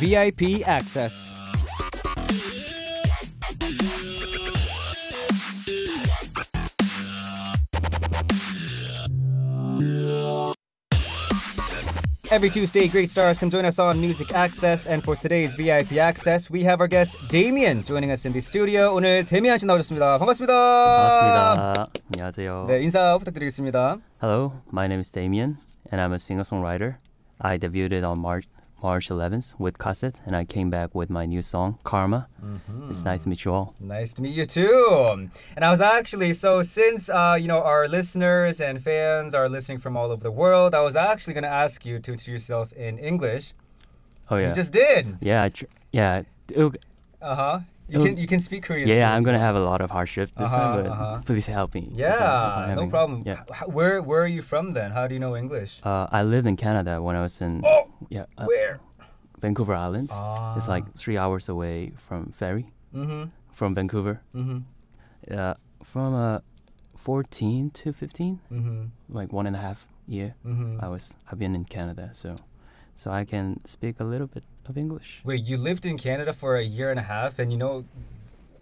VIP access. Every Tuesday, great stars come join us on Music Access. And for today's VIP Access, we have our guest Damien joining us in the studio. 오늘 Damien 씨 나오셨습니다. 반갑습니다. 반갑습니다. 안녕하세요. 네, 인사 부탁드리겠습니다. Hello, my name is Damien, and I'm a singer-songwriter. I debuted on March March 11th with Cassette, and I came back with my new song, Karma. Mm-hmm. It's nice to meet you all. Nice to meet you too. And I was actually, so since, uh, you know, our listeners and fans are listening from all over the world, I was actually going to ask you to introduce yourself in English. Oh, yeah. You just did. Yeah, tr- yeah. Uh huh. You can you can speak Korean. Yeah, too. I'm gonna have a lot of hardships this uh-huh, time, but uh-huh. please help me. Yeah, if I, if no problem. Yeah. H- where where are you from then? How do you know English? Uh, I lived in Canada when I was in. Oh, yeah. Uh, where? Vancouver Island. It's ah. like three hours away from ferry. Mm-hmm. From Vancouver. Mm-hmm. Uh, from uh, 14 to 15, mm-hmm. like one and a half year, mm-hmm. I was I've been in Canada, so so I can speak a little bit of English. Wait, you lived in Canada for a year and a half and you know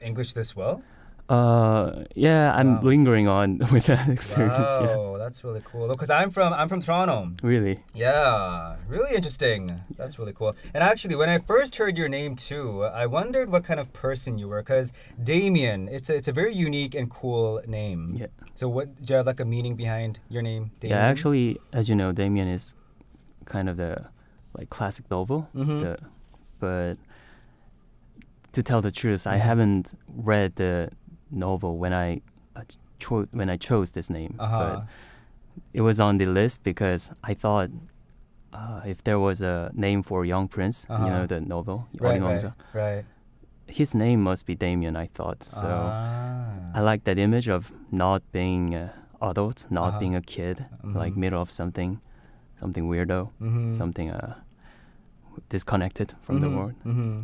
English this well? Uh, yeah, I'm wow. lingering on with that experience. Wow, yeah. that's really cool. Because I'm from I'm from Toronto. Really? Yeah, really interesting. That's really cool. And actually, when I first heard your name too, I wondered what kind of person you were. Because Damien, it's a, it's a very unique and cool name. Yeah. So what do you have like a meaning behind your name? Damien? Yeah, actually, as you know, Damien is kind of the like classic novel. Mm-hmm. The, but to tell the truth, I mm-hmm. haven't read the novel when I uh, cho- when I chose this name. Uh-huh. But it was on the list because I thought uh, if there was a name for Young Prince, uh-huh. you know, the novel, right, right, right, His name must be Damien, I thought. So ah. I like that image of not being an adult, not uh-huh. being a kid, mm-hmm. like middle of something something weirdo, mm-hmm. something uh, disconnected from mm-hmm. the world. Mm-hmm.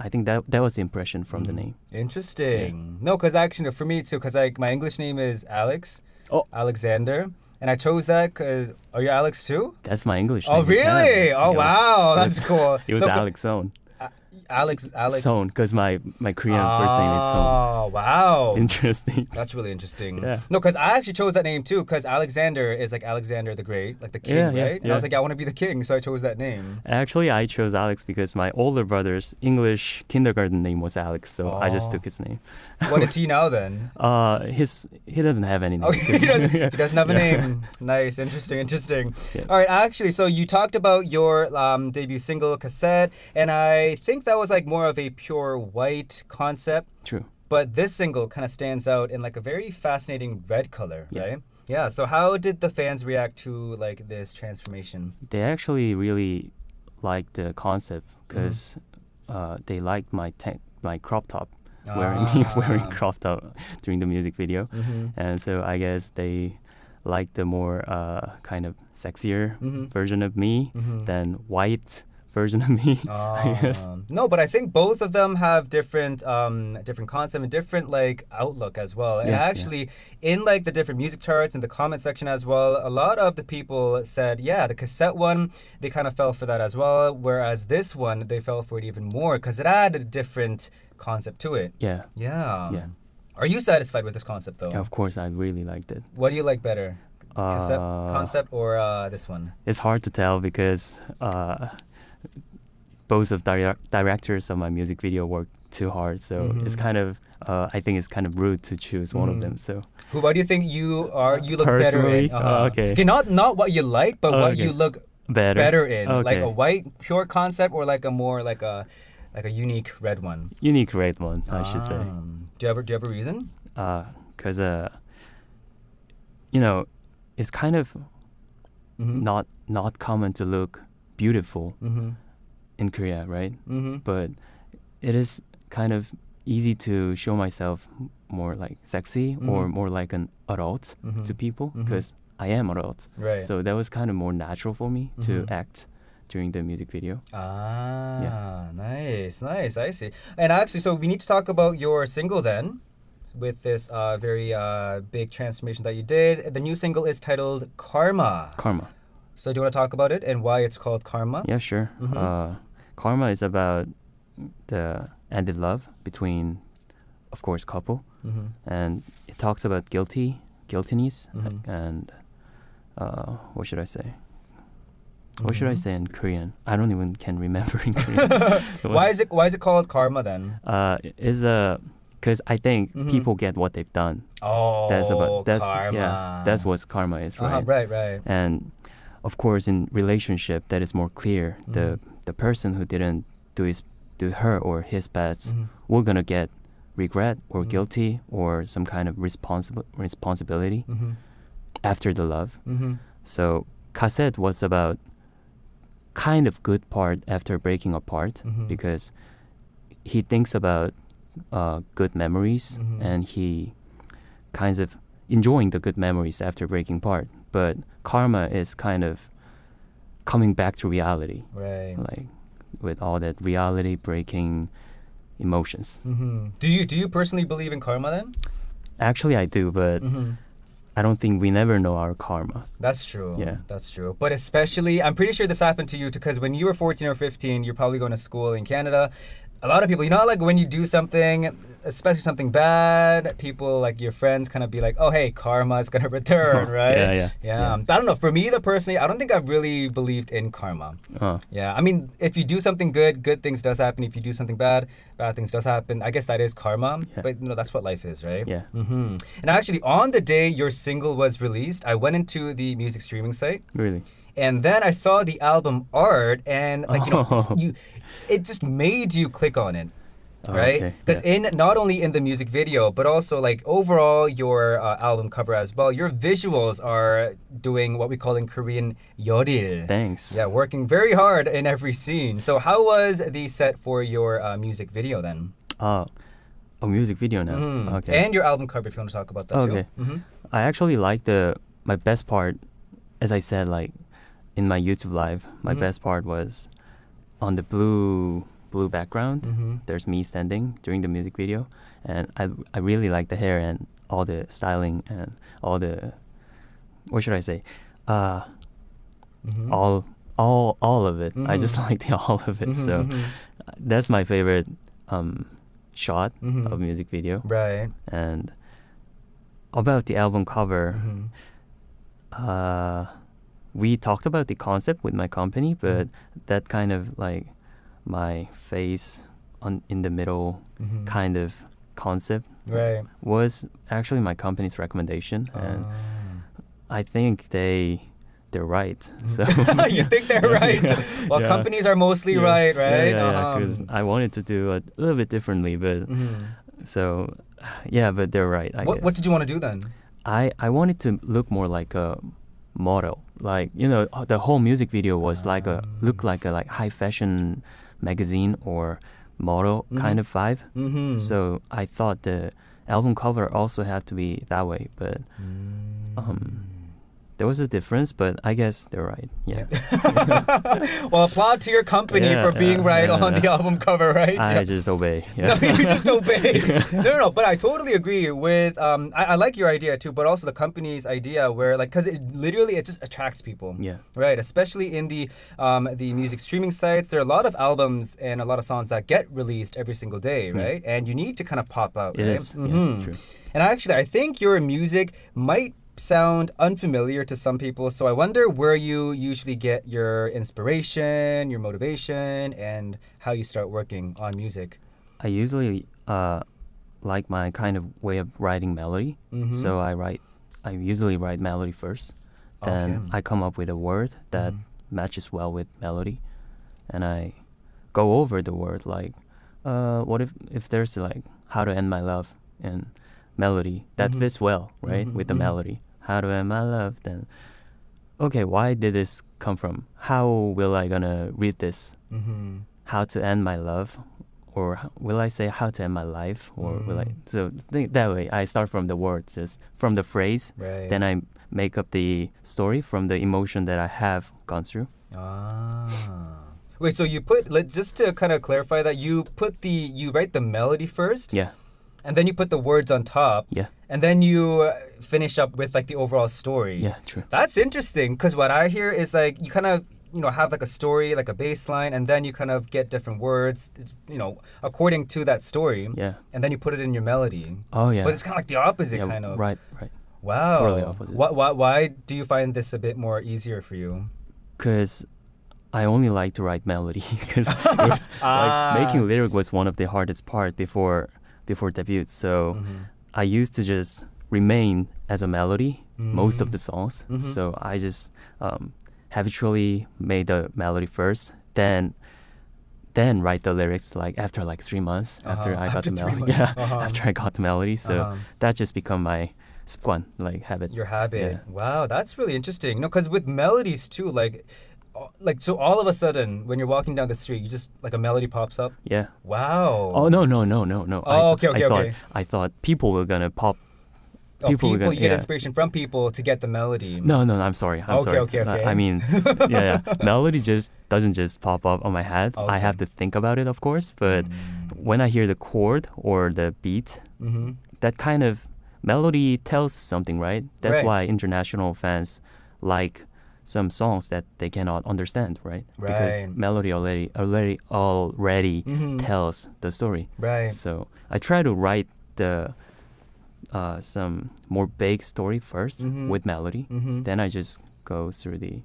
I think that that was the impression from the mm-hmm. name. Interesting. Yeah. No, because actually for me too, because like my English name is Alex. Oh, Alexander. And I chose that because are you Alex too? That's my English. Oh name. really? Yeah. Oh wow, that's cool. it was no, Alex own. Alex. Alex. Son, because my my Korean oh, first name is Son. Oh wow. Interesting. That's really interesting. Yeah. No, because I actually chose that name too, because Alexander is like Alexander the Great, like the king, yeah, yeah, right? And yeah. I was like, I want to be the king, so I chose that name. Actually, I chose Alex because my older brother's English kindergarten name was Alex, so oh. I just took his name. Oh. what is he now then? Uh, his he doesn't have any. Oh, name. Okay, he, doesn't, he doesn't have a name. Nice, interesting, interesting. All right, actually, so you talked about your um, debut single cassette, and I think that was like more of a pure white concept. True. But this single kind of stands out in like a very fascinating red color, yeah. right? Yeah. So how did the fans react to like this transformation? They actually really liked the concept because mm-hmm. uh, they liked my te- my crop top ah. wearing me wearing crop top during the music video, mm-hmm. and so I guess they liked the more uh, kind of sexier mm-hmm. version of me mm-hmm. than white version of me. Uh, yes. Um, no, but I think both of them have different um, different concept and different like outlook as well. Yeah, and actually, yeah. in like the different music charts and the comment section as well, a lot of the people said, yeah, the cassette one, they kind of fell for that as well. Whereas this one, they fell for it even more because it added a different concept to it. Yeah. Yeah. Yeah. Are you satisfied with this concept though? Yeah, of course, I really liked it. What do you like better? Cassette uh, concept or uh, this one? It's hard to tell because uh, both of directors of my music video work too hard, so mm-hmm. it's kind of uh, I think it's kind of rude to choose one of mm. them. So, who? Why do you think you are? You look Personally, better in. Oh, uh-huh. Uh, okay. okay. Not not what you like, but oh, what okay. you look better better in. Okay. Like a white pure concept, or like a more like a like a unique red one. Unique red one, I um, should say. Um, do you ever do you have a reason? Uh, cause uh, you know, it's kind of mm-hmm. not not common to look beautiful. Mm-hmm in Korea, right? Mm-hmm. But it is kind of easy to show myself more like sexy mm-hmm. or more like an adult mm-hmm. to people because mm-hmm. I am adult. Right. So that was kind of more natural for me to mm-hmm. act during the music video. Ah, yeah. nice, nice. I see. And actually, so we need to talk about your single then with this uh, very uh, big transformation that you did. The new single is titled Karma. Karma. So do you want to talk about it and why it's called karma? Yeah, sure. Mm-hmm. Uh, karma is about the ended love between, of course, couple, mm-hmm. and it talks about guilty, guiltiness, mm-hmm. and uh, what should I say? What should I mm-hmm. say in Korean? I don't even can remember in Korean. why is it Why is it called karma then? Uh, is a because I think mm-hmm. people get what they've done. Oh, that's about oh, that's karma. yeah, that's what karma is, right? Uh-huh, right, right. And of course, in relationship, that is more clear. mm The mm-hmm. the person who didn't do his do her or his best, mm-hmm. we're gonna get regret or mm-hmm. guilty or some kind of responsible responsibility mm-hmm. after the love. Mm-hmm. So cassette was about kind of good part after breaking apart because he thinks about uh, good memories and he kinds of enjoying the good memories after breaking apart but karma is kind of coming back to reality. Right. Like with all that reality breaking emotions. Mm-hmm. Do you do you personally believe in karma then? Actually, I do, but. Mm-hmm. I don't think we never know our karma. That's true. Yeah, that's true. But especially, I'm pretty sure this happened to you because when you were 14 or 15, you're probably going to school in Canada, a lot of people, you know, like when you do something, especially something bad, people like your friends kind of be like, "Oh, hey, karma is gonna return," right? yeah, yeah, yeah, yeah. Um, I don't know. For me, the personally, I don't think I've really believed in karma. Uh-huh. Yeah, I mean, if you do something good, good things does happen. If you do something bad, bad things does happen. I guess that is karma. Yeah. But you know, that's what life is, right? Yeah. Mm-hmm. And actually, on the day your single was released, I went into the music streaming site. Really. And then I saw the album art, and like you know, you, it just made you click on it. Oh, right because okay. yeah. in not only in the music video but also like overall your uh, album cover as well your visuals are doing what we call in korean yoril thanks yeah working very hard in every scene so how was the set for your uh, music video then uh, oh music video now mm. okay and your album cover if you want to talk about that okay. too mm-hmm. i actually like the my best part as i said like in my YouTube live, my mm-hmm. best part was on the blue blue background. Mm-hmm. There's me standing during the music video, and I I really like the hair and all the styling and all the what should I say, uh, mm-hmm. all all all of it. I mm-hmm. just like the all of it. Mm-hmm, so mm-hmm. that's my favorite um, shot of music video. Right. And about the album cover. Uh, we talked about the concept with my company, mm-hmm. but mm-hmm. that kind of like my face on in the middle mm-hmm. kind of concept right. was actually my company's recommendation, and ah. I think they they're right. Mm-hmm. So you think they're right? Yeah. Well, yeah. companies are mostly yeah. right, right? Yeah, Because um, I wanted to do a little bit differently, but mm-hmm. so yeah, but they're right. I what, guess. what did you want to do then? I I wanted to look more like a model. Like you know, uh, the whole music video was like a look like a like high fashion magazine or model mm-hmm. kind of vibe. Mm-hmm. So I thought the album cover also had to be that way, but um, there was a difference, but I guess they're right. Yeah. well, applaud to your company yeah, for being yeah, uh, right yeah, on the album cover, right? I just obey. No, you just obey. no, no, no, but I totally agree with. Um, I, I, like your idea too, but also the company's idea where, like, because it literally it just attracts people. Yeah. Right. Especially in the um, the music streaming sites, there are a lot of albums and a lot of songs that get released every single day, right? And you need to kind of pop out. It right? is. Mm-hmm. true. And actually, I think your music might sound unfamiliar to some people. So I wonder where you usually get your inspiration, your motivation, and how you start working on music. I usually uh, like my kind of way of writing melody. Mm-hmm. So I write, I usually write melody first. Then okay. I come up with a word that mm-hmm. matches well with melody, and I go over the word like, uh, what if if there's like how to end my love and melody that mm-hmm. fits well, right, mm-hmm. with the mm-hmm. melody. How do I love then? Okay, why did this come from? How will I gonna read this? Mm-hmm. How to end my love, or will I say how to end my life, or will I? Mm. So that way. I start from the words, just from the phrase. Right. Then I make up the story from the emotion that I have gone through. Ah. Wait, so you put let just to kind of clarify that you put the you write the melody first. Yeah and then you put the words on top. Yeah. And then you uh, finish up with like the overall story. Yeah, true. That's interesting because what I hear is like you kind of you know have like a story like a baseline and then you kind of get different words you know according to that story yeah and then you put it in your melody oh yeah but it's kind of like the opposite yeah, kind of right right wow totally opposite why, why, why do you find this a bit more easier for you because I only like to write melody because ah. like making ah. lyric was one of the hardest part before before debut. So mm-hmm. I used to just remain as a melody mm-hmm. most of the mm-hmm. songs. Mm-hmm. So I just um, habitually made the melody first, then then write the lyrics like after like three months uh-huh. after I after got the melody. Yeah, uh-huh. after I got the melody. So uh-huh. that just become my 습관, like habit. Your habit. Yeah. Wow, that's really interesting. No, because with melodies too, like like so all of a sudden when you're walking down the street you just like a melody pops up yeah wow oh no no no no no oh okay okay I thought, okay i thought people were gonna pop oh, people, oh, people gonna, you get yeah. inspiration from people to get the melody no no, no i'm sorry i'm okay, sorry okay okay I, I mean yeah, yeah melody just doesn't just pop up on my head okay. i have to think about it of course but mm. when i hear the chord or the beat mm-hmm. that kind of melody tells something right that's right. why international fans like some songs that they cannot understand, right? right. Because melody already already already mm-hmm. tells the story. Right. So I try to write the uh, some more big story 1st mm-hmm. with melody. Mm-hmm. Then I just go through the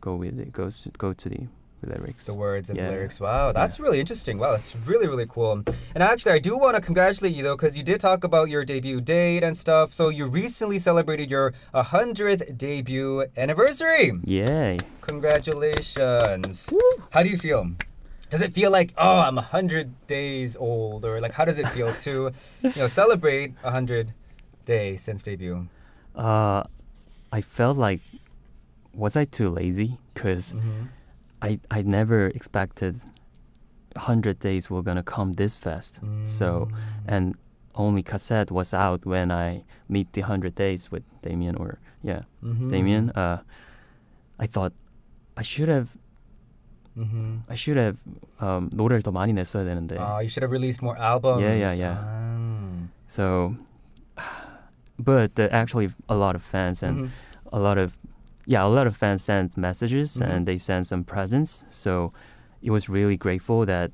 go with it goes go to the the lyrics. The words and yeah. the lyrics. Wow, that's yeah. really interesting. Wow, that's really really cool. And actually, I do want to congratulate you though, because you did talk about your debut date and stuff. So you recently celebrated your 100th debut anniversary. Yay! Congratulations. Woo. How do you feel? Does it feel like oh, I'm 100 days old, or like how does it feel to, you know, celebrate 100 days since debut? Uh, I felt like was I too lazy? Because mm-hmm. I, I never expected 100 days were going to come this fast. Mm. So, and only cassette was out when I meet the 100 days with Damien or, yeah, mm-hmm. Damien. Uh, I thought I should have. Mm-hmm. I should have um, 노래를 더 많이 냈어야 되는데. Uh, you should have released more albums. Yeah, yeah, yeah. Ah. So, but uh, actually, a lot of fans and mm-hmm. a lot of yeah, a lot of fans sent messages mm-hmm. and they sent some presents. So it was really grateful that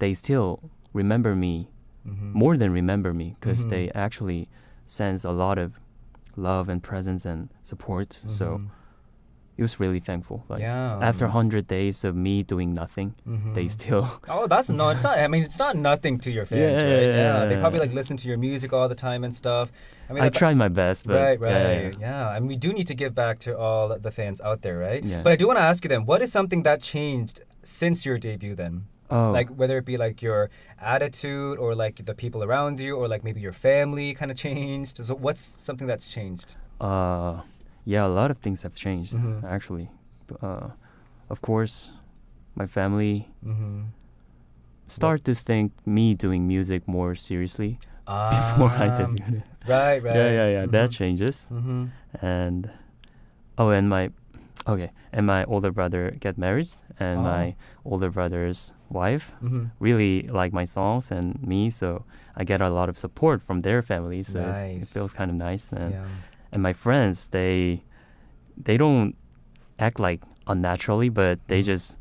they still remember me mm-hmm. more than remember me because mm-hmm. they actually sense a lot of love and presence and support. So mm-hmm it was really thankful. Like yeah. after hundred days of me doing nothing, mm-hmm. they still. Oh, that's no. It's not. I mean, it's not nothing to your fans, yeah, right? Yeah, yeah, they probably like listen to your music all the time and stuff. I mean, I tried my best, but right, right, yeah, yeah. I and mean, we do need to give back to all the fans out there, right? Yeah. But I do want to ask you then, what is something that changed since your debut then? Oh. Like whether it be like your attitude or like the people around you or like maybe your family kind of changed. So what's something that's changed? Uh yeah, a lot of things have changed mm-hmm. actually. Uh, of course, my family mm-hmm. start what? to think me doing music more seriously um, before I did. It. Right, right. Yeah, yeah, yeah. Mm-hmm. That changes. Mm-hmm. And oh, and my okay, and my older brother get married, and oh. my older brother's wife mm-hmm. really like my songs and me, so I get a lot of support from their family. So nice. it feels kind of nice and. Yeah and my friends they they don't act like unnaturally, but they mm. just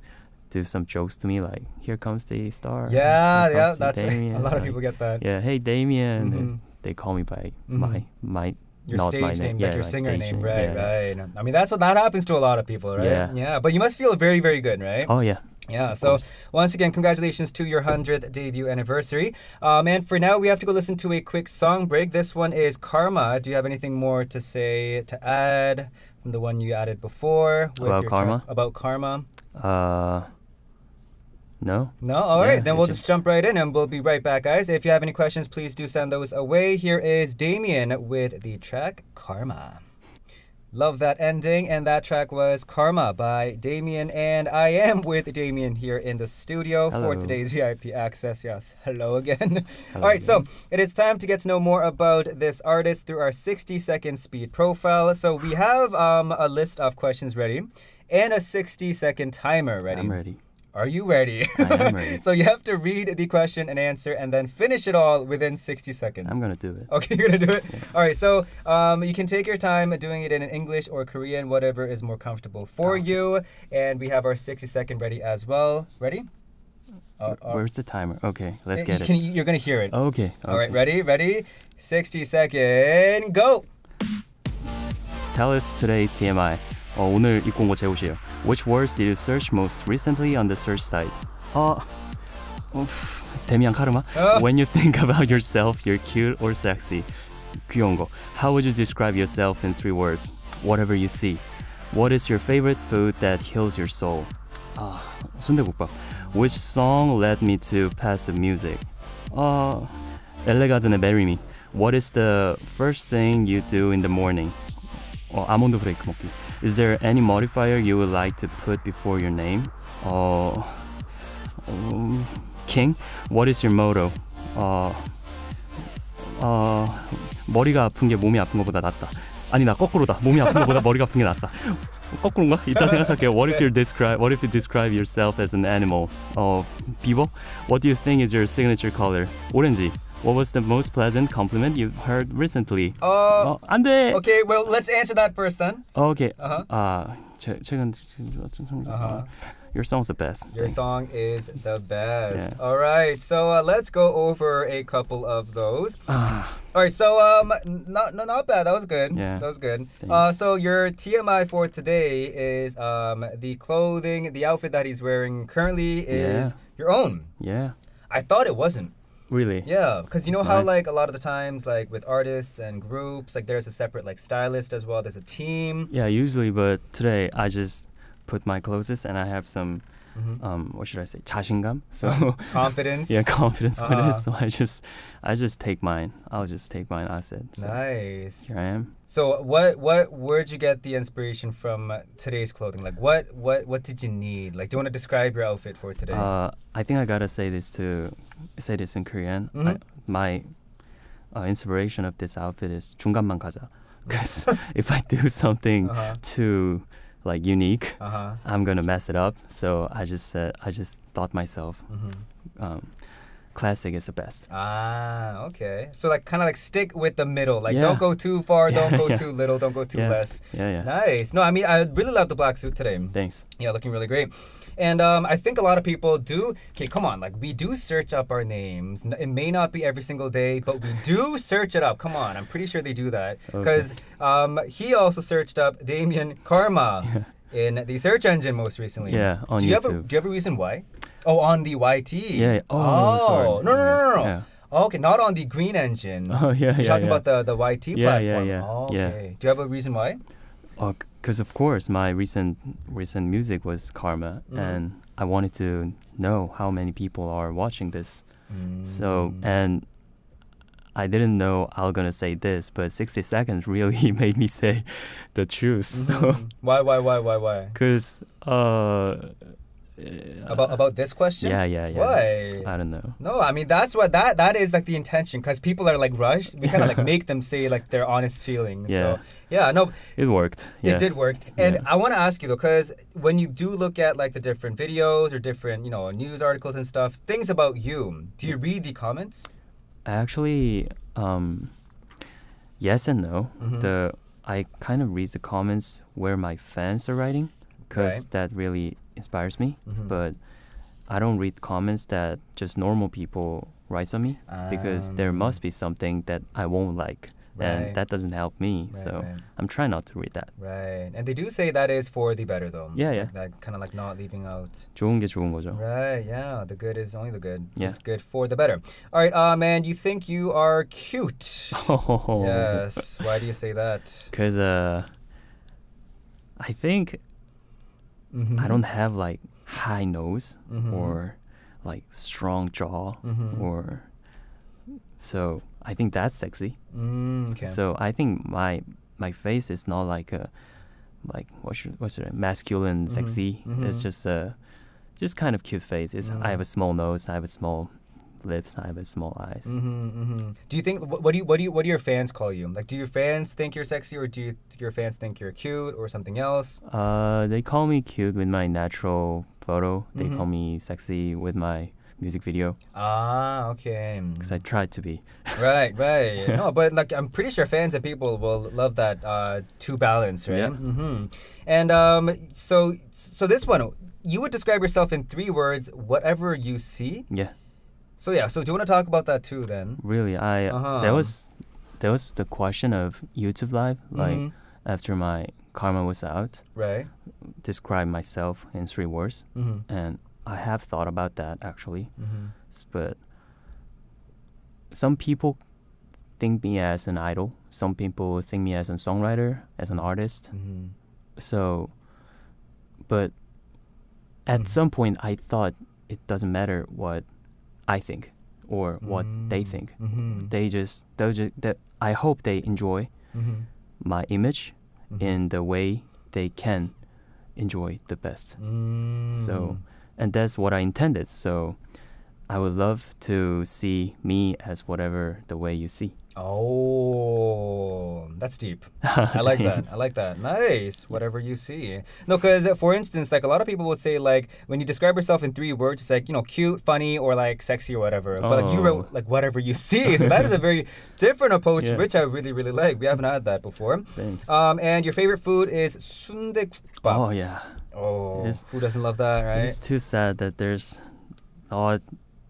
do some jokes to me like here comes the star yeah yeah that's Damien. a lot of people get that yeah hey damien mm-hmm. they call me by mm-hmm. my my your stage name, name, like your singer name, name. right yeah. right i mean that's what that happens to a lot of people right yeah. yeah but you must feel very very good right oh yeah yeah, so once again, congratulations to your 100th debut anniversary. Um, and for now, we have to go listen to a quick song break. This one is Karma. Do you have anything more to say, to add from the one you added before? about Karma? about Karma? Uh, no. No? All yeah, right, then we'll just... just jump right in and we'll be right back, guys. If you have any questions, please do send those away. Here is Damien with the track Karma. Love that ending. And that track was Karma by Damien. And I am with Damien here in the studio hello. for today's VIP Access. Yes, hello again. Hello All right, again. so it is time to get to know more about this artist through our 60 second speed profile. So we have um, a list of questions ready and a 60 second timer ready. I'm ready. Are you ready? I am ready. so you have to read the question and answer and then finish it all within 60 seconds. I'm going to do it. Okay, you're going to do it? Yeah. All right, so um, you can take your time doing it in English or Korean, whatever is more comfortable for oh. you. And we have our 60 second ready as well. Ready? Uh, uh, Where's the timer? Okay, let's get can, it. You're going to hear it. Okay, okay. All right, ready? Ready? 60 second, go! Tell us today's TMI. 어, 오늘 Which words did you search most recently on the search site? 어, 어 데미안 카르마. When you think about yourself, you're cute or sexy. 귀여운 거. How would you describe yourself in three words? Whatever you see. What is your favorite food that heals your soul? 아, 순대국밥. Which song led me to passive music? 어, 엘레가든의 Marry Me. What is the first thing you do in the morning? 어, 아몬드 브레이크 먹기. Is there any modifier you would like to put before your name? Oh, King, what is your motto? 어, uh, 어, uh, 머리가 아픈 게 몸이 아픈 것보다 낫다. 아니 나 거꾸로다. 몸이 아픈 것보다 머리가 아픈 게 낫다. 거꾸로인가? 이따 생각할게요. What if you describe What if you describe yourself as an animal? 어, 비버? What do you think is your signature color? 오렌지. What was the most pleasant compliment you've heard recently? Uh, oh, 어, 안 Okay, well, let's answer that first then. Oh, okay. Uh-huh. 최, 최근 성 Uh-huh. Your song's the best. Your Thanks. song is the best. Yeah. All right, so uh, let's go over a couple of those. Ah. All right, so um, not no, not bad. That was good. Yeah. That was good. Uh, so your TMI for today is um the clothing, the outfit that he's wearing currently is yeah. your own. Yeah. I thought it wasn't. Really? Yeah, because you That's know how like a lot of the times like with artists and groups like there's a separate like stylist as well. There's a team. Yeah, usually, but today I just put my clothes and I have some Mm-hmm. Um, what should I say? 자신감. Uh, so confidence. yeah, confidence. Uh-huh. So I just, I just take mine. I'll just take mine. I said. So nice. Here I am. So what, what, where'd you get the inspiration from today's clothing? Like what, what, what did you need? Like, do you want to describe your outfit for today? Uh, I think I gotta say this to, say this in Korean. Mm-hmm. I, my uh, inspiration of this outfit is 중간만 가자. Because if I do something uh-huh. to like unique. Uh-huh. I'm gonna mess it up. So I just said I just thought myself, mm-hmm. um, classic is the best. Ah, okay. So like kind of like stick with the middle. Like yeah. don't go too far, yeah, don't go yeah. too little, don't go too less. Yeah, yeah. Nice. No, I mean I really love the black suit today. Thanks. Yeah, looking really great. And um, I think a lot of people do. Okay, come on, like we do search up our names. It may not be every single day, but we do search it up. Come on, I'm pretty sure they do that because okay. um, he also searched up Damien Karma. Yeah. In the search engine, most recently. Yeah, on do you YouTube. Have a, do you have a reason why? Oh, on the YT. Yeah. Oh, oh sorry. no, no, no, no, no. Yeah. Okay, not on the green engine. Oh yeah, You're yeah. Talking yeah. about the the YT yeah, platform. Yeah, yeah, oh, okay. Yeah. Do you have a reason why? Uh, because of course my recent recent music was Karma, mm. and I wanted to know how many people are watching this. Mm. So and I didn't know I was gonna say this, but 60 seconds really made me say the truth. Mm-hmm. So why, why, why, why, why? Because uh, about about this question? Yeah, yeah, yeah. Why? I don't know. No, I mean that's what that that is like the intention because people are like rushed. We kind of like make them say like their honest feelings. Yeah. So, yeah. No. It worked. Yeah. It did work. And yeah. I want to ask you though, because when you do look at like the different videos or different you know news articles and stuff, things about you, do you read the comments? Actually, um, yes and no. Mm-hmm. The I kind of read the comments where my fans are writing because right. that really inspires me, mm-hmm. but I don't read comments that just normal people write on me um, because there must um. be something that I won't like. Right. And that doesn't help me, right, so right. I'm trying not to read that. Right, and they do say that is for the better, though. Yeah, yeah. Like, like kind of like not leaving out. 좋은 게 좋은 거죠. Right, yeah. The good is only the good. Yeah. It's good for the better. All right, uh, man. You think you are cute? Oh. Yes. Why do you say that? Because uh, I think Mm-hmm. I don't have like high nose mm-hmm. or like strong jaw mm-hmm. or so I think that's sexy. Mm, okay. So I think my my face is not like a like what should what's it masculine mm-hmm. sexy. It's mm-hmm. just a just kind of cute face. It's I mm-hmm. have a small nose. I have a small lips, I have a small eyes. Mm-hmm, mm-hmm. Do you think what do you what do you what do your fans call you? Like, do your fans think you're sexy, or do you, your fans think you're cute, or something else? Uh, they call me cute with my natural photo. They mm-hmm. call me sexy with my music video. Ah, okay. Because I tried to be. right, right. No, but like I'm pretty sure fans and people will love that uh, two balance, right? Yeah. Mm-hmm. And um, so so this one, you would describe yourself in three words: whatever you see. Yeah. So yeah, so do you want to talk about that too then? Really, I uh-huh. was that was the question of YouTube Live, mm-hmm. like mm-hmm. after my karma was out, right? Describe myself in three words, mm-hmm. and I have thought about that actually, mm-hmm. but some people think me as an idol. Some people think me as a songwriter, as an artist. Mm-hmm. So, but at mm-hmm. some point, I thought it doesn't matter what I think or what mm-hmm. they think. Mm-hmm. They just those just that I hope they enjoy mm-hmm. my image mm-hmm. in the way they can enjoy the best. Mm. So and that's what I intended. So I would love to see me as whatever the way you see. Oh, that's deep. I like that. I like that. Nice. Whatever you see. No, because uh, for instance, like a lot of people would say, like when you describe yourself in three words, it's like you know, cute, funny, or like sexy or whatever. Oh. But like you wrote oh. like whatever you see. So that is a very different approach, yeah. which I really really like. We haven't had that before. Thanks. Um, and your favorite food is sundaegukbap. Oh yeah. Oh, who doesn't love that, right? It's too sad that there's oh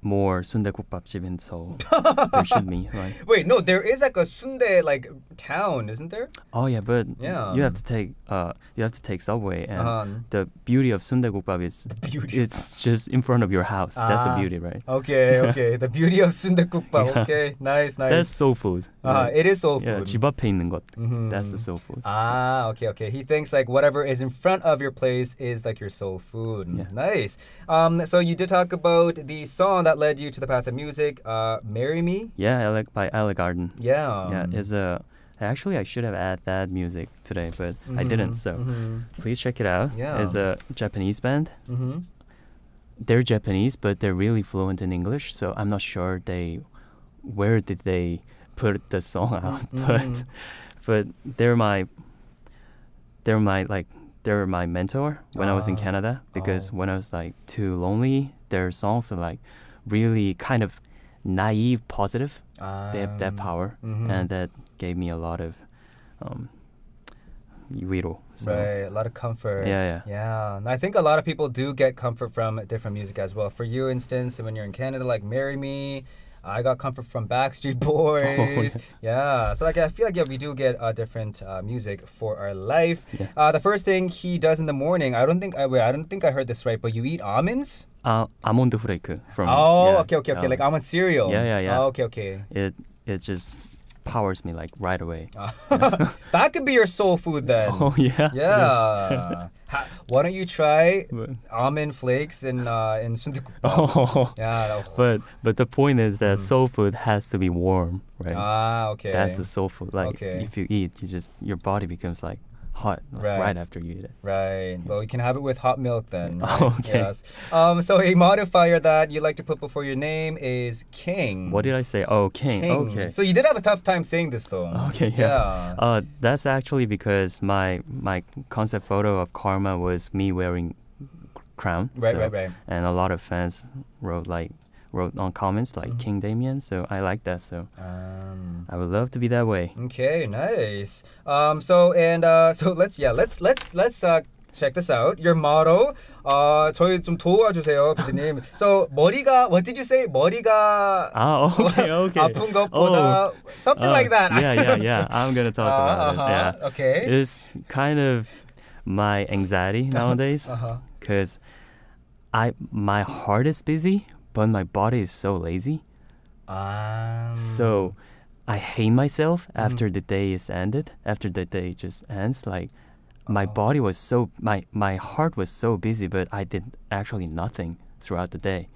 more sundae in Seoul. there should be, right? Wait, no, there is like a sundae like town, isn't there? Oh yeah, but yeah. you have to take uh you have to take subway and uh-huh. the beauty of sundae gukbap is beauty. it's just in front of your house. Ah, That's the ah. beauty, right? Okay, okay. the beauty of sundae gukbap. Yeah. Okay. Nice, nice. That's soul food. Uh, uh-huh, right? it is soul yeah, food. 집 앞에 있는 것. Mm-hmm. That's the mm-hmm. soul food. Ah, okay, okay. He thinks like whatever is in front of your place is like your soul food. Yeah. Nice. Um so you did talk about the song that that led you to the path of music. Uh, Marry Me? Yeah, by Ella Garden. Yeah. Um, yeah, is a. Actually, I should have added that music today, but mm-hmm, I didn't. So mm-hmm. please check it out. Yeah. It's a Japanese band. Mm-hmm. They're Japanese, but they're really fluent in English. So I'm not sure they where did they put the song out, but mm-hmm. but they're my they're my like they're my mentor when uh, I was in ah. Canada because oh. when I was like too lonely, their songs are like really kind of naive positive. Um, they have that power, mm-hmm. and that gave me a lot of um, Yiro. So. Right, a lot of comfort. Yeah, yeah. Yeah. And I think a lot of people do get comfort from different music as well. For you, instance, when you're in Canada, like Marry Me, I got comfort from Backstreet Boys. yeah. So like I feel like yeah, we do get uh, different uh, music for our life. Yeah. Uh, the first thing he does in the morning, I don't think I wait, I don't think I heard this right, but you eat almonds? uh, almond flake from. Oh, yeah, okay, okay, okay. Um, like almond cereal. Yeah, yeah, yeah. Oh, okay, okay. It it just powers me like right away. Uh, that could be your soul food then. Oh yeah. Yeah. Yes. Why don't you try almond flakes and uh, in sundukkuk? Oh. Yeah. But but the point is that mm. soul food has to be warm, right? Ah, okay. That's the soul food. Like okay. if you eat, you just your body becomes like hot like, right. right. after you eat it. Right. Yeah. Well, you can have it with hot milk then. Right? Oh, okay. Yes. Um, so a modifier that you like to put before your name is king. What did I say? Oh, king. king. Okay. So you did have a tough time saying this though. Okay. Yeah. yeah. Uh, that's actually because my my concept photo of karma was me wearing crown. Right. So, right. Right. And a lot of fans wrote like wrote on comments like mm-hmm. King Damien. So I like that. So um, I would love to be that way. Okay, nice. Um, so and uh, so let's yeah let's let's let's uh, check this out. Your motto. 아 uh, 저희 좀 도와주세요, PD님. So 머리가 what did you say? 머리가 아 okay okay 아픈 것보다 oh, something uh, like that. Yeah yeah yeah. I'm gonna talk about uh-huh, it. Yeah. Okay. It's kind of my anxiety nowadays because uh-huh. I my heart is busy, but my body is so lazy. Um. So I hate myself mm-hmm. after the day is ended, after the day just ends. Like my oh. body was so my my heart was so busy, but I did actually nothing throughout the day.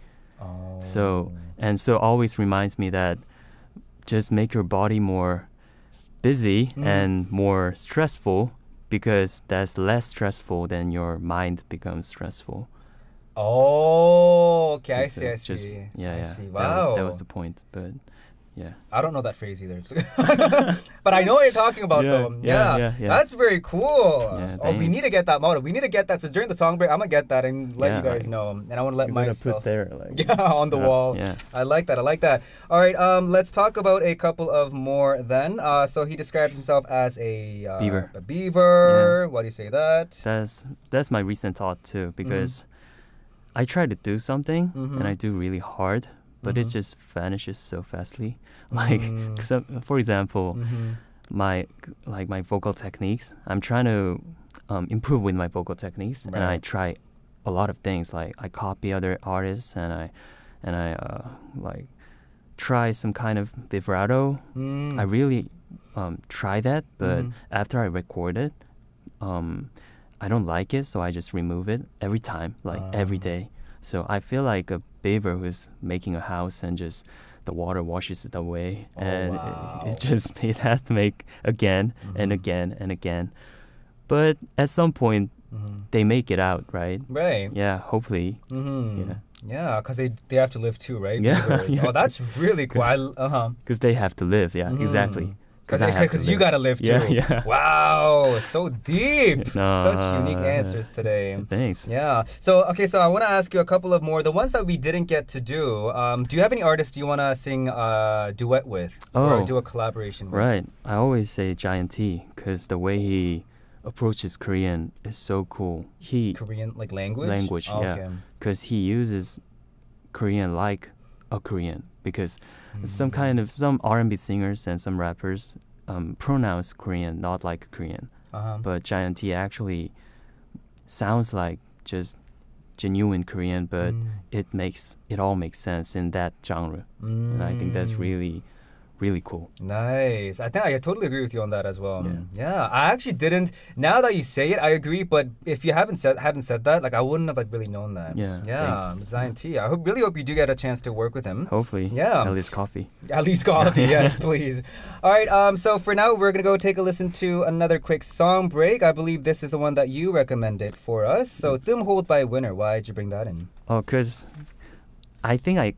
Oh. So and so always reminds me that just make your body more busy mm. and more stressful because that's less stressful than your mind becomes stressful. Oh, okay, I see, I see. Just, yeah, I yeah. See. Wow, that was, that was, the point. But yeah, I don't know that phrase either. but I know what you're talking about, yeah, though. Yeah, yeah, yeah, that's very cool. Yeah, oh, we need to get that model. We need to get that. So during the song break, I'm gonna get that and let you guys I, know. And I want to let myself put there, like, yeah, on the wall. Yeah, I like that. I like that. All right, um, let's talk about a couple of more then. Uh, so he describes himself as a uh, beaver. A beaver. Why do you say that? That's that's my recent thought too, because. Mm-hmm I try to do something mm-hmm. and I mm-hmm. do really hard, but mm-hmm. it just vanishes so fastly. Mm. Like, some, for example, mm-hmm. my like my vocal techniques. I'm trying to um, improve with my vocal techniques, right. and I try a lot of things. Like I copy other artists, and I and I uh, like try some kind of vibrato. Mm. I really um, try that, but mm-hmm. after I record it, um, I don't like it, so I just remove it every time, like uh. every ah. day. So I feel like a beaver who's making a house and just the water washes it away, oh, and wow. it, it, just it has to make again mm-hmm. and again and again. But at some point, mm-hmm. they make it out, right? Right. Yeah. Hopefully. Mm-hmm. Yeah. Yeah, because they they have to live too, right? Yeah. Oh, yeah. Oh, that's really cool. Because uh-huh. they have to live. Yeah, exactly. Mm. Because because you gotta live too. Yeah, yeah. Wow, so deep. Such unique answers today. Thanks. Yeah. So okay, so I want to ask you a couple of more. The ones that we didn't get to do. Um, do you have any artists you want to sing a duet with oh, or do a collaboration with? Right. I always say Giant T because the way he approaches Korean is so cool. He Korean like language. Language. Oh, yeah. Because okay. he uses Korean like a Korean because some kind of some R&B singers and some rappers um, pronounce Korean not like Korean, uh-huh. but Giant T actually sounds like just genuine Korean, but mm. it makes it all makes sense in that genre. Mm. And I think that's mm. really really cool. Nice. I think I totally agree with you on that as well. Yeah. yeah. I actually didn't. Now that you say it, I agree. But if you haven't said haven't said that, like I wouldn't have like really known that. Yeah. Yeah. Thanks. Zion T. I hope, really hope you do get a chance to work with him. Hopefully. Yeah. At least coffee. At least coffee. yes, please. All right. Um. So for now, we're gonna go take a listen to another quick song break. I believe this is the one that you recommended for us. So Dim Hold by Winner. Why'd you bring that in? Oh, cause I think I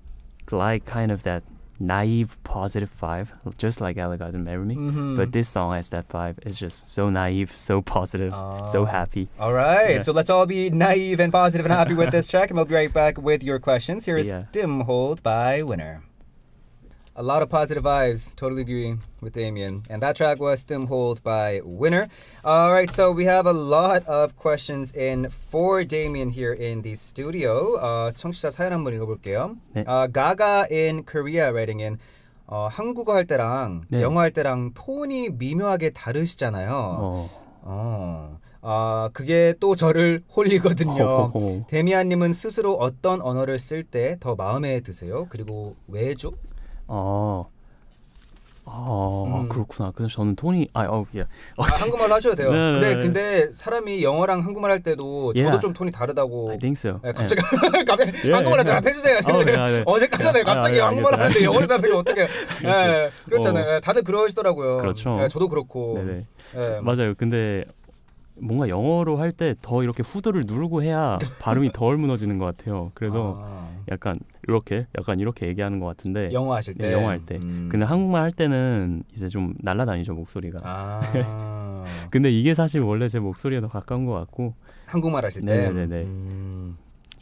like kind of that naive positive vibe, just like Ella got Marry Me. Mm-hmm. But this song has that vibe. It's just so naive, so positive, uh, so ah. happy. All right. Yeah. So let's all be naive and positive and happy with this track. And we'll be right back with your questions. Here See is ya. Dim Hold by Winner. A lot of positive vibes. Totally agree with Damien. And that track was Stim Hold by Winner. All right, so we have a lot of questions in for Damien here in the studio. Uh, 청취자 사연 한번 읽어볼게요. 네. Uh, Gaga in Korea writing in. 어, 한국어 할 때랑 네. 영어 할 때랑 톤이 미묘하게 다르시잖아요. 어. 어. 아, 그게 또 저를 홀리거든요. 데미안님은 스스로 어떤 언어를 쓸 때 더 마음에 드세요? 그리고 왜죠? 아, 아 음. 그렇구나. 그래서 저는 톤이 아, 어, 예. 어, 아, 한국말 하셔도 돼요. 네, 근데 네, 네. 근데 사람이 영어랑 한국말 할 때도 저도 Yeah. 좀 톤이 다르다고. I think so. 네, 예. 갑자기 갑자기 예, 한국말 할때 예. 답해 주세요. 아, 네, 아, 네. 어제까지는 아, 아, 갑자기 아, 예, 한국말 알겠어요. 하는데 영어로 를 답해요. 어떻게? 예. 그렇잖아요. 어. 예, 다들 그러시더라고요. 그렇죠. 예, 저도 그렇고. 네, 네. 예. 맞아요. 근데 뭔가 영어로 할 때 더 이렇게 후드를 누르고 해야 발음이 덜 무너지는 것 같아요. 그래서 아. 약간 이렇게 약간 이렇게 얘기하는 것 같은데 영어 하실 네, 때 네, 영어 할 때. 음. 근데 한국말 할 때는 이제 좀 날라다니죠 목소리가. 아. 근데 이게 사실 원래 제 목소리에 더 가까운 것 같고 한국말 하실 때. 네네네. 음.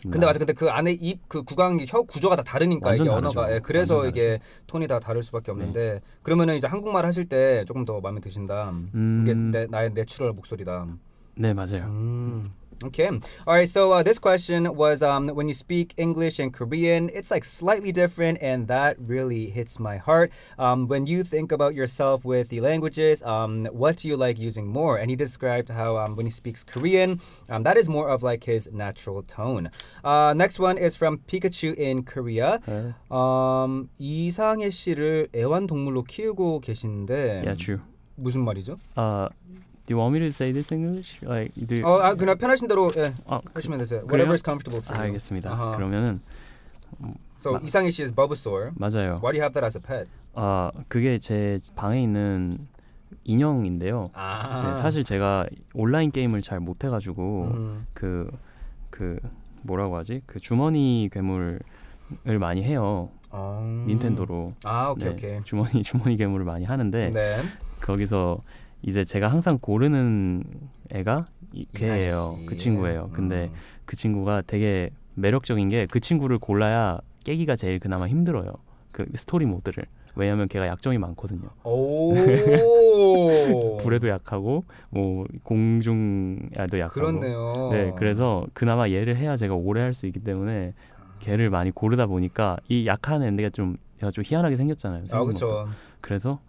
근데 맞아 근데 그 안에 입 그 구강이 혀 구조가 다 다르니까 이게 언어가 예, 그래서 이게 톤이 다 다를 수밖에 네. 없는데 네. 그러면은 이제 한국말 하실 때 조금 더 마음에 드신다 음. 이게 내, 나의 내추럴 목소리다 네, 맞아요. 음. Okay. All right. So uh, this question was um, when you speak English and Korean, it's like slightly different, and that really hits my heart. Um, when you think about yourself with the languages, um, what do you like using more? And he described how um, when he speaks Korean, um, that is more of like his natural tone. Uh, next one is from Pikachu in Korea. Um, 이상해 씨를 애완동물로 키우고 계신데. Yeah, true. 무슨 말이죠? Uh, Do you want me to say this English? Like, do 어, 아, 그냥 편하신 대로 예, 아, 하시면 되세요. 그래요? Whatever is comfortable for you. 알겠습니다. 아하. Uh-huh. 그러면은 So 마- 이상희 씨의 버브소어. 맞아요. Why do you have that as a pet? 아 그게 제 방에 있는 인형인데요. 아. 네, 사실 제가 온라인 게임을 잘 못해가지고 음. 그그 그 뭐라고 하지? 그 주머니 괴물을 많이 해요. 어. 닌텐도로. 아, 오케이, 네, 오케이. 주머니 주머니 괴물을 많이 하는데 네. 거기서 이제 제가 항상 고르는 애가 걔예요. 그, 그 친구예요. 근데 음. 그 친구가 되게 매력적인 게 그 친구를 골라야 깨기가 제일 그나마 힘들어요. 그 스토리 모드를. 왜냐면 걔가 약점이 많거든요. 불에도 약하고 뭐 공중에도 아, 약하고. 그렇네요. 네, 그래서 그나마 얘를 해야 제가 오래 할 수 있기 때문에 걔를 많이 고르다 보니까 이 약한 애데가좀 제가 좀 희한하게 생겼잖아요. 아 그렇죠. 그래서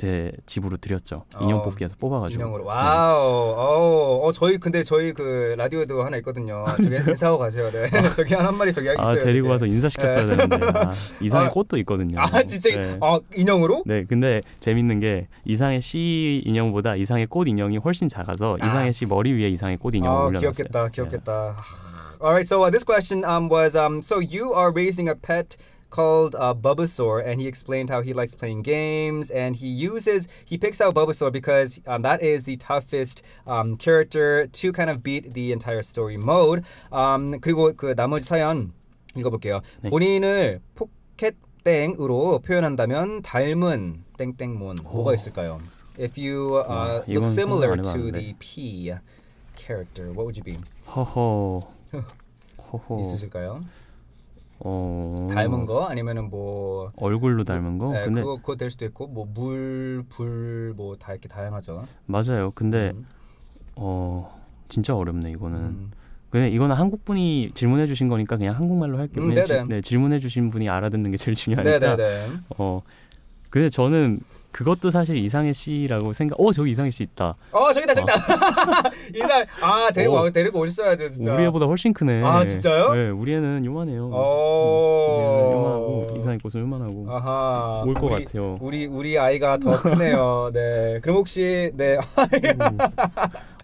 제 집으로 드렸죠. 인형 어, 뽑기에서 뽑아가지고. 인형으로. 네. 와우. 네. 어, 어, 저희 근데 저희 그 라디오에도 하나 있거든요. 아, 저기 인사하고 가세요. 네. 아. 저기 한 마리 저기 있어요. 아, 데리고 저기. 와서 인사시켰어야 네. 되는데. 아, 이상의 아, 꽃도 있거든요. 아, 진짜. 네. 아, 인형으로? 네. 근데 재밌는 게 이상의 씨 인형보다 이상의 꽃 인형이 훨씬 작아서 아. 이상의 씨 머리 위에 이상의 꽃 인형을 아, 올려놨어요. 귀엽겠다. 귀엽겠다. 네. a l right. So uh, this question um was um so you are raising a pet called uh, Bulbasaur, and he explained how he likes playing games, and he uses he picks out Bubasaur because um, that is the toughest um, character to kind of beat the entire story mode. Um, 그리고 그 나머지 사연 읽어볼게요. 네. 본인을 포켓 땡으로 표현한다면 닮은 땡땡몬 뭐가 있을까요? If you uh, look similar to the P character, what would you be? 허허. 허허. 있으실까요? 어... 닮은 거 아니면은 뭐 얼굴로 닮은 거? 네, 근데... 그거 그거 될 수도 있고 뭐 물, 불 뭐 다 이렇게 다양하죠. 맞아요. 근데 음. 어 진짜 어렵네 이거는. 음. 근데 이거는 한국 분이 질문해 주신 거니까 그냥 한국말로 할게요. 음, 네, 네. 네, 질문해 주신 분이 알아듣는 게 제일 중요하니까. 네네네. 네, 어 근데 저는 그것도 사실 이상해 씨라고 생각. 어 저기 이상해 씨 있다. 어 저기다 저기다. 아. 이상 아 데리고 어. 와, 데리고 오셨어야죠 진짜. 우리 애보다 훨씬 크네. 아 진짜요? 네 우리 애는 요만해요. 어. 요만하고 이상해 꽃은 요만하고. 아하. 올것 같아요. 우리 우리 아이가 더 크네요. 네. 그럼 혹시 네. 음.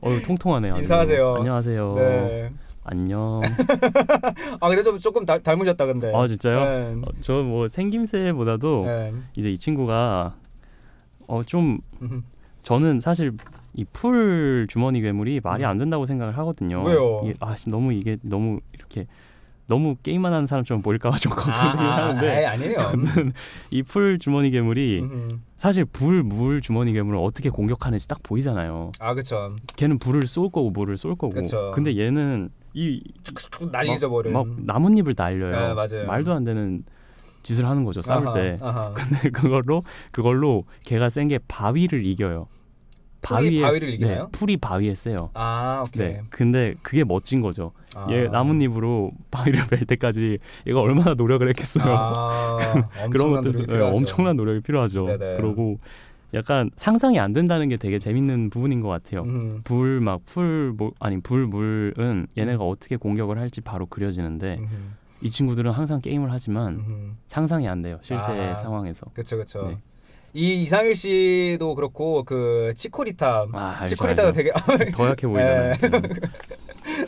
어유 통통하네요. 인사하세요. 안녕하세요. 네. 안녕. 아 근데 좀 조금 다, 닮으셨다 근데. 아 진짜요? 네. 어, 저뭐 생김새보다도 네. 이제 이 친구가 어좀 저는 사실 이 풀 주머니 괴물이 말이 음. 안 된다고 생각을 하거든요. 왜요? 이아 너무 이게 너무 이렇게 너무 게임만 하는 사람처럼 보일까봐 좀 아, 걱정되긴 아, 아 하는데 아, 니에요 이풀 주머니 괴물이 사실 불, 물 주머니 괴물을 어떻게 공격하는지 딱 보이잖아요. 아 그렇죠. 걔는 불을 쏠 거고 물을 쏠 거고. 그쵸. 근데 얘는 이 날리죠 버려. 막 나뭇잎을 날려요. 네, 맞아요. 말도 안 되는 짓을 하는 거죠 싸울 아하, 때. 아하. 근데 그걸로 그걸로 걔가 센 게 바위를 이겨요. 바위에 바위를 이기요 네, 풀이 바위에 세요. 아, 오케이. 네, 근데 그게 멋진 거죠. 아. 얘 나뭇잎으로 바위를 벨 때까지 얘가 얼마나 노력을 했겠어요. 아, 그런 것들 네, 엄청난 노력이 필요하죠. 네네. 그러고 약간 상상이 안 된다는 게 되게 재밌는 부분인 것 같아요. 음. 불막 풀 뭐, 아니 불 물은 얘네가 음. 어떻게 공격을 할지 바로 그려지는데 음. 이 친구들은 항상 게임을 하지만 음. 상상이 안 돼요 실제 아, 상황에서. 그렇죠, 그렇죠. 네. 이 이상일 씨도 그렇고 그 치코리타 아, 치코리타도 되게 더 약해 보이잖아요. 예. 음.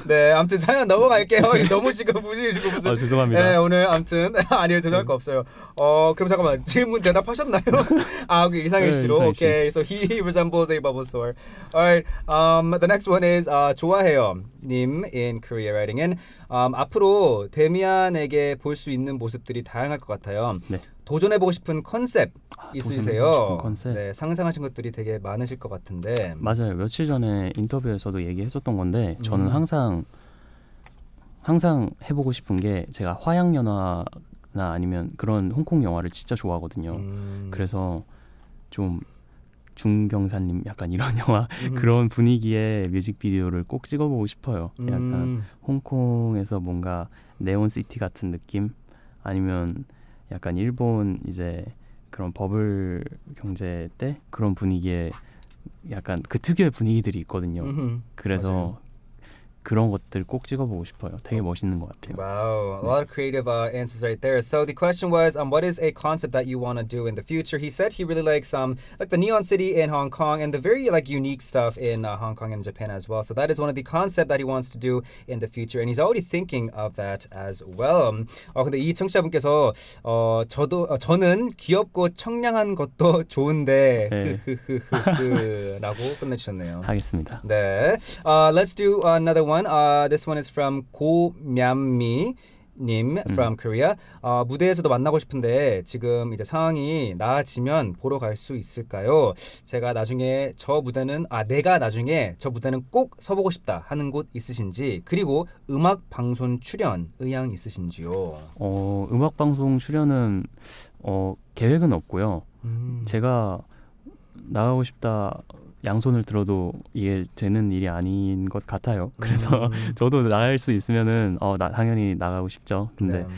네, 아무튼 사연 넘어갈게요. 너무 지금 무시해주고 무슨. 아, 죄송합니다. 네, 오늘 아무튼 아니요 죄송할 거 없어요. 어, 그럼 잠깐만 질문 대답하셨나요? 아, 그 이상일 네, 씨로. 네, o k a so he was on both a bubble store. Alright, um, the next one is uh, 좋아해요 님 in Korea writing in. Um, 앞으로 데미안에게 볼 수 있는 모습들이 다양할 것 같아요. 네. 도전해보고 싶은 컨셉 아, 있으세요? 컨셉. 네, 상상하신 것들이 되게 많으실 것 같은데. 맞아요. 며칠 전에 인터뷰에서도 얘기했었던 건데 음. 저는 항상 항상 해보고 싶은 게 제가 화양 연화나 아니면 그런 홍콩 영화를 진짜 좋아하거든요. 음. 그래서 좀 중경사님 약간 이런 영화 음. 그런 분위기의 뮤직비디오를 꼭 찍어보고 싶어요. 약간 음. 홍콩에서 뭔가 네온시티 같은 느낌 아니면 약간 일본 이제 그런 버블 경제 때 그런 분위기에 약간 그 특유의 분위기들이 있거든요. 그래서 맞아요. 그런 것들 꼭 찍어보고 싶어요. 되게 멋있는 것 같아요. Wow, a lot of creative uh, answers right there. So the question was, um, what is a concept that you want to do in the future? He said he really likes um, like the neon city in Hong Kong and the very like unique stuff in uh, Hong Kong and Japan as well. So that is one of the concept that he wants to do in the future, and he's already thinking of that as well. Um, 어 근데 이 청취자분께서 어 저도 어, 저는 귀엽고 청량한 것도 좋은데 흐흐흐흐라고 끝내주셨네요. 하겠습니다. 네, uh, let's do another one. one. Uh, this one is from Go Myammi. 님 음. from Korea 어, 무대에서도 만나고 싶은데 지금 이제 상황이 나아지면 보러 갈 수 있을까요? 제가 나중에 저 무대는 아 내가 나중에 저 무대는 꼭 서보고 싶다 하는 곳 있으신지 그리고 음악 방송 출연 의향 있으신지요? 어 음악 방송 출연은 어 계획은 없고요. 음. 제가 나가고 싶다 양손을 들어도 이게 되는 일이 아닌 것 같아요. 그래서 음. 저도 나갈 수 있으면은 어 나, 당연히 나가고 싶죠. 근데 네.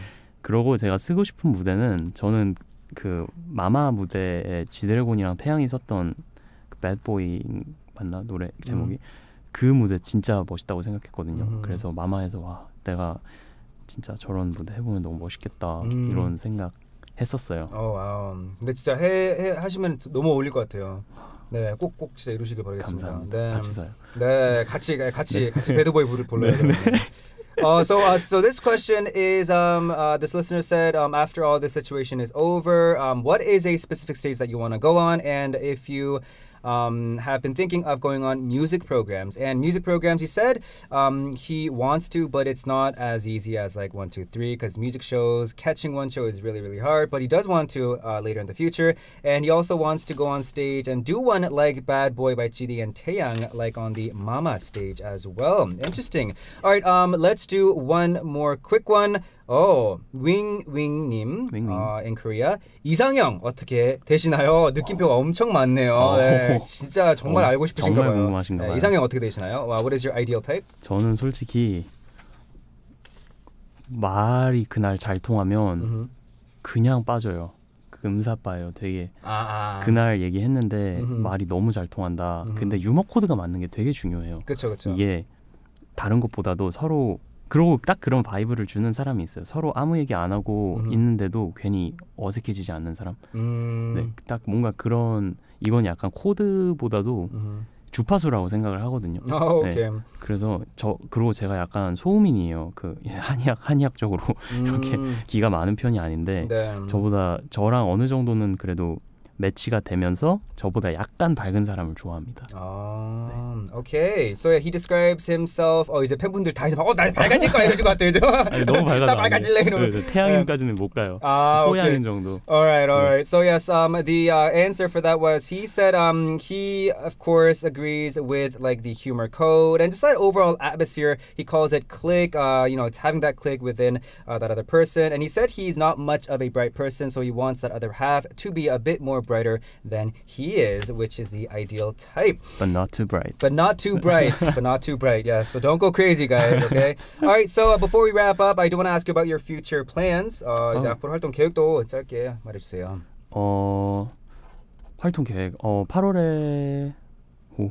그러고 제가 쓰고 싶은 무대는 저는 그 마마 무대에 지드래곤이랑 태양이 섰던 그 배드보이 맞나 노래 제목이 음. 그 무대 진짜 멋있다고 생각했거든요. 음. 그래서 마마에서 와 내가 진짜 저런 무대 해보면 너무 멋있겠다 음. 이런 생각 했었어요. 어, 근데 진짜 해, 해 하시면 너무 어울릴 것 같아요. 네, 꼭꼭 진짜 이루시길 바라겠습니다. 감사합니다. 네. 같이 서요. 네, 같이 같이 네. 같이 배드보이 부를 불러요. 네. uh, so, uh, so this question is um, uh, this listener said um, after all this situation is over, um, what is a specific stage that you want to go on, and if you um, have been thinking of going on music programs. And music programs, he said um, he wants to, but it's not as easy as like one, two, three, because music shows, catching one show is really, really hard. But he does want to uh, later in the future. And he also wants to go on stage and do one like Bad Boy by Chidi and Taeyang, like on the Mama stage as well. Interesting. All right, um, let's do one more quick one. 어, 윙윙님, 윙윙. 어, 아, in Korea 이상형 어떻게 되시나요? 느낌표가 엄청 많네요. 아. 네, 진짜 정말 어, 알고 싶으신가 봐요. 궁금하 네, 이상형 어떻게 되시나요? 와, what is your ideal type? 저는 솔직히 말이 그날 잘 통하면 그냥 빠져요. 금사빠예요. 되게 아, 아. 그날 얘기했는데 음흠. 말이 너무 잘 통한다. 음흠. 근데 유머 코드가 맞는 게 되게 중요해요. 그렇죠, 그렇죠. 이게 다른 것보다도 서로 그러고 딱 그런 바이브를 주는 사람이 있어요. 서로 아무 얘기 안 하고 음. 있는데도 괜히 어색해지지 않는 사람. 음. 네, 딱 뭔가 그런 이건 약간 코드보다도 음. 주파수라고 생각을 하거든요. 아, 네. 그래서 저 그리고 제가 약간 소음인이에요. 그 한의학 한의학적으로 이렇게 음. 기가 많은 편이 아닌데 네. 저보다 저랑 어느 정도는 그래도 매치가 되면서 저보다 약간 밝은 사람을 좋아합니다. 아, 네. okay. So he describes himself. 어 이제 팬분들 다 이제 어나 밝아질 거야 이러실 것 같아요, 그죠? 너무 밝아. 나 밝아질래 이러면 네, 태양인까지는 못 가요. 아, 소양인 okay. 정도. Alright, alright. So yes, um, the uh, answer for that was he said um he of course agrees with like the humor code and just that overall atmosphere. He calls it click. Uh, you know, it's having that click within uh, that other person. And he said he's not much of a bright person, so he wants that other half to be a bit more brighter than he is, which is the ideal type. But not too bright. But not too bright. but not too bright, yeah. So don't go crazy, guys, okay? All right, so uh, before we wrap up, I do want to ask you about your future plans. Uh, oh. 이제 앞으로 활동 계획도 짧게 말해주세요. 어, 활동 계획, 어, 8월에, 오,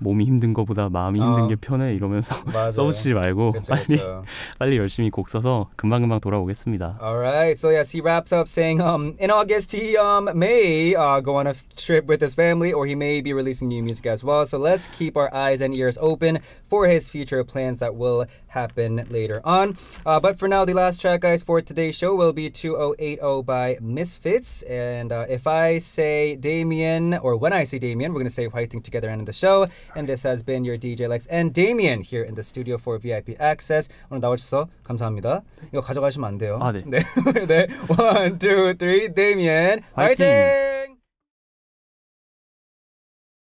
몸이 힘든 거보다 마음이 힘든 어. 게 편해 이러면서 써붙이지 말고 그쵸, 빨리 그쵸. 빨리 열심히 곡 써서 금방 금방 돌아오겠습니다. Alright, so yes, he wraps up saying, um, in August he um may uh, go on a trip with his family, or he may be releasing new music as well. So let's keep our eyes and ears open for his future plans that will happen later on. Uh, but for now, the last track, guys, for today's show will be 2080 by Misfits. And uh, if I say Damien, or when I say Damien, we're gonna say White Thing together and the show. And this has been your DJ Lex and Damien here in the studio for VIP access. 오늘 나와주셔서 감사합니다. 이거 가져가시면 안 돼요. 아, 네. 네. 네. One, two, three. Damien. 화이팅! 화이팅!